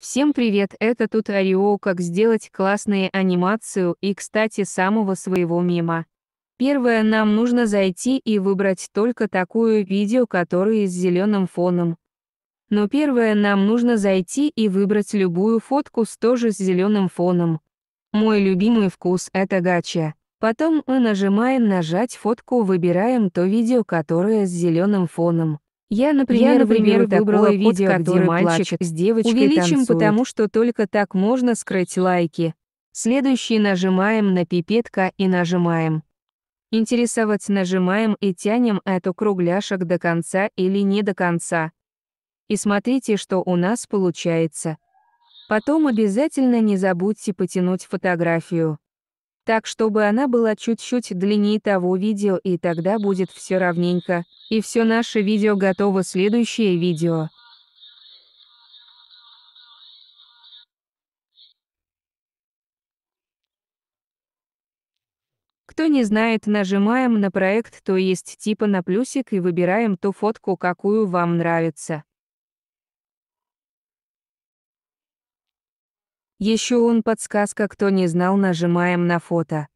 Всем привет, это тут Арио, как сделать классные анимацию и, кстати, самого своего мима. Первое, нам нужно зайти и выбрать только такую видео, которое с зеленым фоном. Но первое, нам нужно зайти и выбрать любую фотку с тоже с зеленым фоном. Мой любимый вкус — это гача. Потом мы нажимаем нажать фотку, выбираем то видео, которое с зеленым фоном. Я, например, Я, например выберу видео, где мальчик плачет, с девочкой Увеличим, танцует. потому что только так можно скрыть лайки. Следующий нажимаем на пипетка и нажимаем. Интересовать нажимаем и тянем эту кругляшек до конца или не до конца. И смотрите, что у нас получается. Потом обязательно не забудьте потянуть фотографию так чтобы она была чуть-чуть длиннее того видео и тогда будет все равненько. И все наше видео готово следующее видео. Кто не знает, нажимаем на проект, то есть типа на плюсик и выбираем ту фотку, какую вам нравится. Еще он подсказка, кто не знал, нажимаем на фото.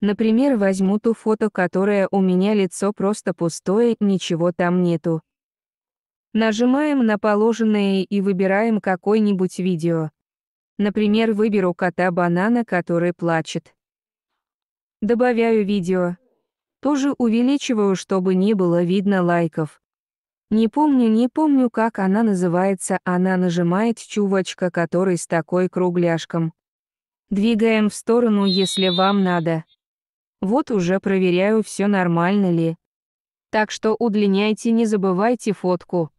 Например, возьму ту фото, которое у меня лицо просто пустое, ничего там нету. Нажимаем на положенное и выбираем какое-нибудь видео. Например, выберу кота-банана, который плачет. Добавляю видео. Тоже увеличиваю, чтобы не было видно лайков. Не помню, не помню, как она называется, она нажимает чувачка, который с такой кругляшком. Двигаем в сторону, если вам надо. Вот уже проверяю, все нормально ли. Так что удлиняйте, не забывайте фотку.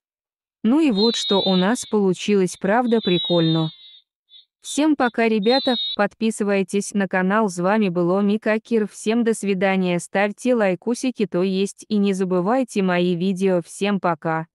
Ну и вот что у нас получилось, правда прикольно. Всем пока, ребята, подписывайтесь на канал, с вами было Мика Кир, всем до свидания, ставьте лайкусики, то есть и не забывайте мои видео, всем пока.